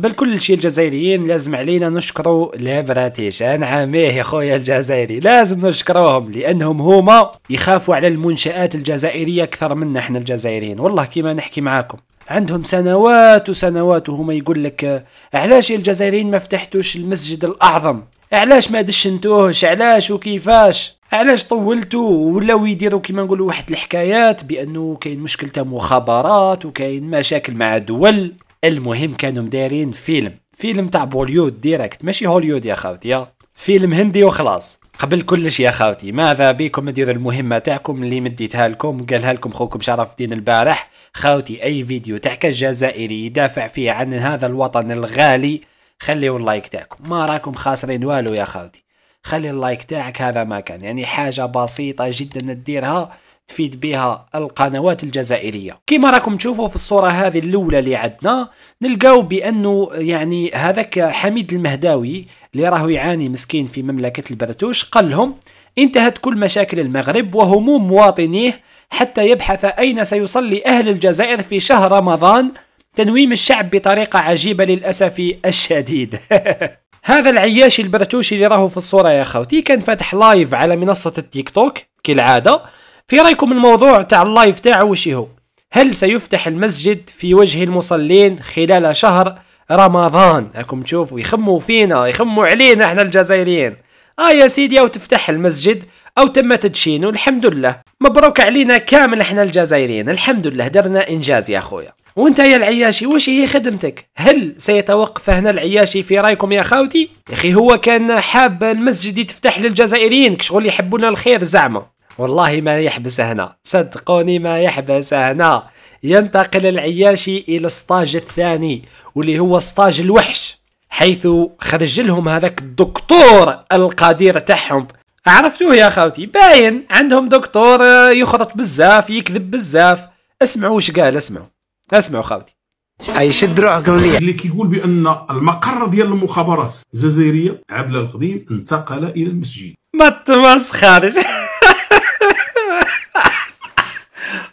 قبل كل شيء الجزائريين لازم علينا نشكروا لابراتيش انا عاميه يا خويا الجزائري لازم نشكروهم لانهم هما يخافوا على المنشات الجزائريه اكثر منا احنا الجزائريين والله كيما نحكي معاكم عندهم سنوات وسنوات وهما يقول لك علاش الجزائريين ما فتحتوش المسجد الاعظم علاش ما دشنتوهش علاش وكيفاش علاش طولتوا ولاو يديروا كيما نقولوا واحد الحكايات بانه كاين مشكل تاع مخابرات وكاين مشاكل مع دول المهم كانوا مدارين فيلم فيلم تاع بوليود ديريكت ماشي هوليود يا خاوتي فيلم هندي وخلاص قبل كلش يا خاوتي ماذا بكم ديروا المهمه تاعكم اللي مديتها لكم قالها لكم خوكم شرف الدين البارح خاوتي اي فيديو تحكى الجزائري يدافع فيه عن هذا الوطن الغالي خليوا اللايك تاعكم ما راكم خاسرين والو يا خاوتي خلي اللايك تاعك هذا ما كان يعني حاجه بسيطه جدا تديرها تفيد بها القنوات الجزائريه كما راكم تشوفوا في الصوره هذه الاولى اللي عندنا نلقاو بانه يعني هذاك حميد المهداوي اللي راهو يعاني مسكين في مملكه البرتوش قال لهم انتهت كل مشاكل المغرب وهموم مواطنيه حتى يبحث اين سيصلي اهل الجزائر في شهر رمضان تنويم الشعب بطريقه عجيبه للاسف الشديد هذا العياشي البرتوشي اللي راهو في الصوره يا خوتي كان فاتح لايف على منصه التيك توك كالعاده في رايكم الموضوع تاع اللايف تاعه وش هو هل سيفتح المسجد في وجه المصلين خلال شهر رمضان راكم تشوفوا يخموا فينا يخموا علينا احنا الجزائريين اه يا سيدي او تفتح المسجد او تم تدشينه الحمد لله مبروك علينا كامل احنا الجزائريين الحمد لله درنا انجاز يا خويا وانت يا العياشي وش هي خدمتك هل سيتوقف هنا العياشي في رايكم يا خاوتي يا اخي هو كان حاب المسجد يتفتح للجزائريين كشغل يحبون الخير زعما والله ما يحبس هنا صدقوني ما يحبس هنا ينتقل العياشي الى السطاج الثاني واللي هو سطاج الوحش حيث خرج لهم هذاك الدكتور القدير تاعهم عرفتوه يا خاوتي باين عندهم دكتور يخرط بزاف يكذب بزاف اسمعوا واش قال اسمعوا اسمعوا خاوتي اي شد روحك مليح اللي كيقول بان المقر ديال المخابرات الجزائريه عبله القديم انتقل الى المسجد ما تمسخرش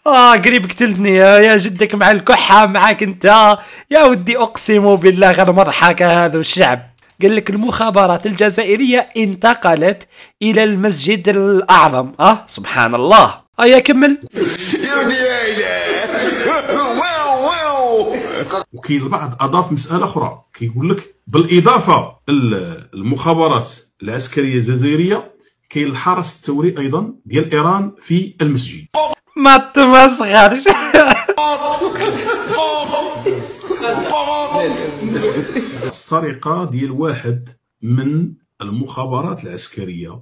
اه قريب قتلتني يا جدك مع الكحه معاك انت يا ودي اقسم بالله غير مضحك هذا الشعب قال لك المخابرات الجزائريه انتقلت الى المسجد الاعظم اه سبحان الله اه يا كمل وكاين البعض اضاف مساله اخرى كيقول لك بالاضافه المخابرات العسكريه الجزائريه كاين الحرس الثوري ايضا ديال ايران في المسجد ما تمسخرش السرقة ديال واحد من المخابرات العسكرية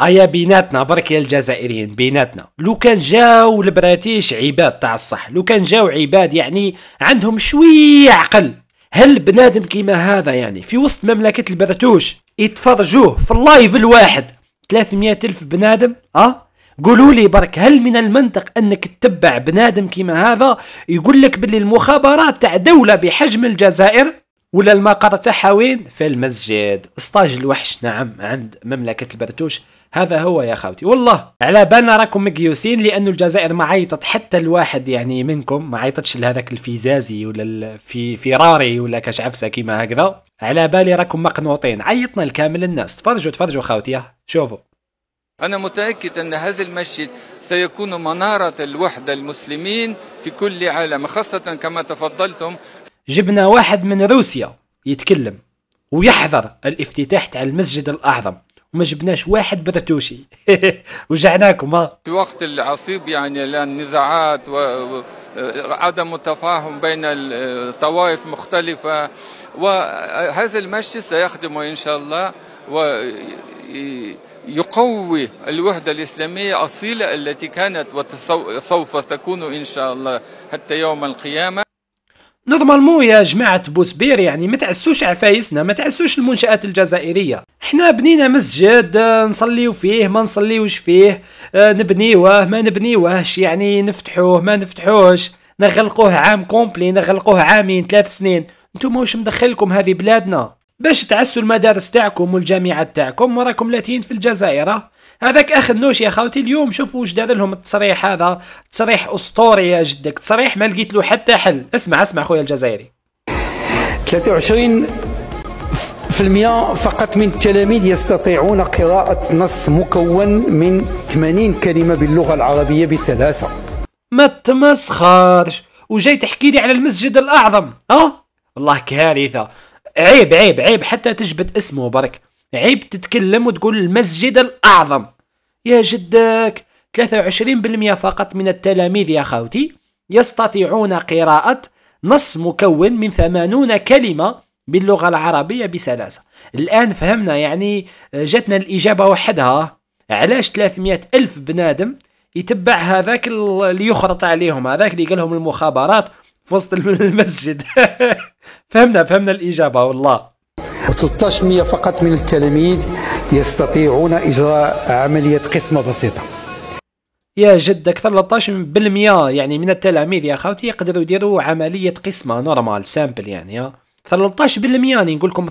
ايا بيناتنا برك يا الجزائريين بيناتنا لو كان جاو البراتيش عباد تاع الصح لو كان جاو عباد يعني عندهم شويه عقل هل بنادم كيما هذا يعني في وسط مملكه البرتوش يتفرجوه في اللايف الواحد 300 ألف بنادم أه قولوا لي برك هل من المنطق انك تتبع بنادم كيما هذا يقول لك باللي المخابرات تاع دوله بحجم الجزائر ولا المقر تاعها وين في المسجد استاج الوحش نعم عند مملكه البرتوش هذا هو يا خاوتي والله على بالنا راكم مقيوسين لانه الجزائر ما عيطت حتى الواحد يعني منكم ما عيطتش لهذاك الفيزازي ولا في فيراري ولا عفسه كيما هكذا على بالي راكم مقنوطين عيطنا الكامل الناس تفرجوا تفرجوا خاوتي شوفوا أنا متأكد أن هذا المسجد سيكون منارة الوحدة المسلمين في كل عالم خاصة كما تفضلتم جبنا واحد من روسيا يتكلم ويحضر الافتتاح تاع المسجد الاعظم وما جبناش واحد برتوشي وجعناكم ها في وقت العصيب يعني النزاعات وعدم التفاهم بين الطوائف مختلفة وهذا المسجد سيخدم إن شاء الله ويقوي الوحدة الإسلامية الأصيلة التي كانت وسوف تكون إن شاء الله حتى يوم القيامة نورمالمون يا جماعه بوسبير يعني ما تعسوش عفايسنا ما تعسوش المنشات الجزائريه حنا بنينا مسجد آه، نصليو فيه ما نصليوش فيه آه، نبنيوه ما نبنيوهش يعني نفتحوه ما نفتحوهش نغلقوه عام كومبلي نغلقوه عامين ثلاث سنين انتم واش مدخلكم هذه بلادنا باش تعسوا المدارس تاعكم والجامعات تاعكم وراكم لاتين في الجزائر هذاك اخ نوش يا خاوتي اليوم شوفوا واش دار لهم التصريح هذا تصريح اسطوري يا جدك تصريح ما لقيت له حتى حل اسمع اسمع خويا الجزائري 23 المية فقط من التلاميذ يستطيعون قراءة نص مكون من 80 كلمة باللغة العربية بسلاسة ما تمسخرش وجاي تحكي لي على المسجد الأعظم أه والله كارثة عيب عيب عيب حتى تجبد اسمه برك عيب تتكلم وتقول المسجد الأعظم يا جدك 23% فقط من التلاميذ يا خوتي يستطيعون قراءة نص مكون من 80 كلمة باللغة العربية بسلاسة الآن فهمنا يعني جاتنا الإجابة وحدها علاش 300 ألف بنادم يتبع هذاك اللي يخرط عليهم هذاك اللي قالهم المخابرات في وسط المسجد فهمنا فهمنا الإجابة والله 13 فقط من التلاميذ يستطيعون إجراء عملية قسمة بسيطة يا جد اكثر 13% يعني من التلاميذ يا خوتي يقدروا يديروا عمليه قسمه نورمال سامبل يعني ها 13% يعني نقول لكم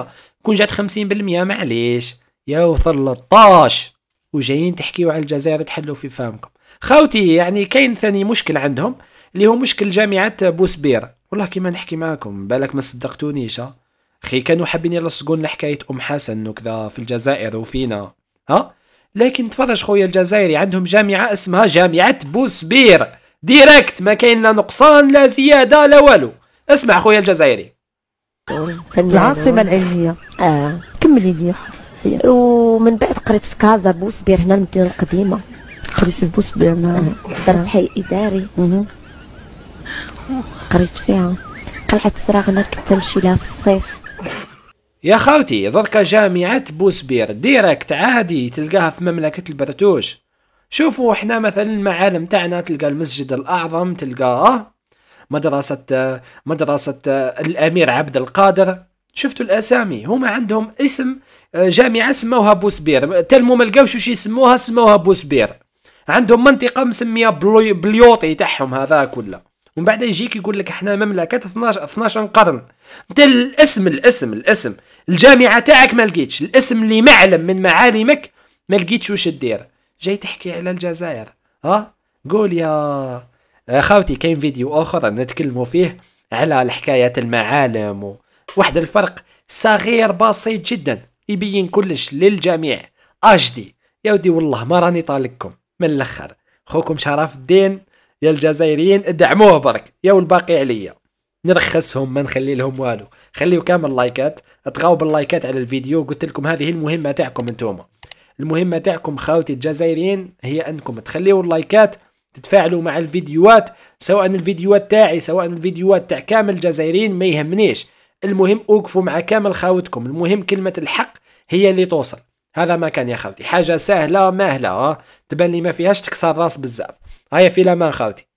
13% كون جات 50% معليش يا 13 وجايين تحكيوا على الجزائر تحلوا في فمكم خوتي يعني كاين ثاني مشكل عندهم اللي هو مشكل جامعه بوسبير والله كيما نحكي معاكم بالك ما صدقتونيش خي كانوا حابين يلصقون لحكايه ام حسن وكذا في الجزائر وفينا ها لكن تفرج خويا الجزائري عندهم جامعه اسمها جامعه بوسبير ديريكت ما كاين لا نقصان لا زياده لا والو اسمع خويا الجزائري العاصمه العلميه اه كملي لي ومن بعد قريت في كازا بوسبير هنا المدينه القديمه قريت في بوسبير نعم. درت حي اداري قريت فيها قلعة سراغنا كتمشي لها في الصيف يا خاوتي دركا جامعة بوسبير ديريكت عادي تلقاها في مملكة البرتوش شوفوا احنا مثلا المعالم تاعنا تلقى المسجد الأعظم تلقاه مدرسة مدرسة الأمير عبد القادر شفتوا الأسامي هما عندهم اسم آه، جامعة سموها بوسبير تلمو ما لقاوش واش يسموها سموها بوسبير عندهم منطقة مسمية بليوطي تاعهم هذا كله ومن بعد يجيك يقول لك احنا مملكه 12 12 قرن انت الاسم الاسم الاسم الجامعه تاعك ما لقيتش الاسم اللي معلم من معالمك ما لقيتش واش دير جاي تحكي على الجزائر ها قول يا خاوتي كاين فيديو اخر نتكلموا فيه على الحكاية المعالم و... واحد الفرق صغير بسيط جدا يبين كلش للجميع اجدي يا ودي والله ما راني طالقكم من الاخر خوكم شرف الدين يا الجزائريين ادعموه برك يا والباقي عليا نرخصهم ما نخلي لهم والو خليو كامل اللايكات اتغاو باللايكات على الفيديو قلت لكم هذه المهمه تاعكم انتوما المهمه تاعكم خاوتي الجزائريين هي انكم تخليو اللايكات تتفاعلوا مع الفيديوهات سواء الفيديوهات تاعي سواء الفيديوهات تاع كامل الجزائريين ما يهمنيش المهم اوقفوا مع كامل خاوتكم المهم كلمه الحق هي اللي توصل هذا ما كان يا خاوتي حاجه سهله ماهله تبان لي ما فيهاش تكسر راس بزاف هاي في الامان خاوتي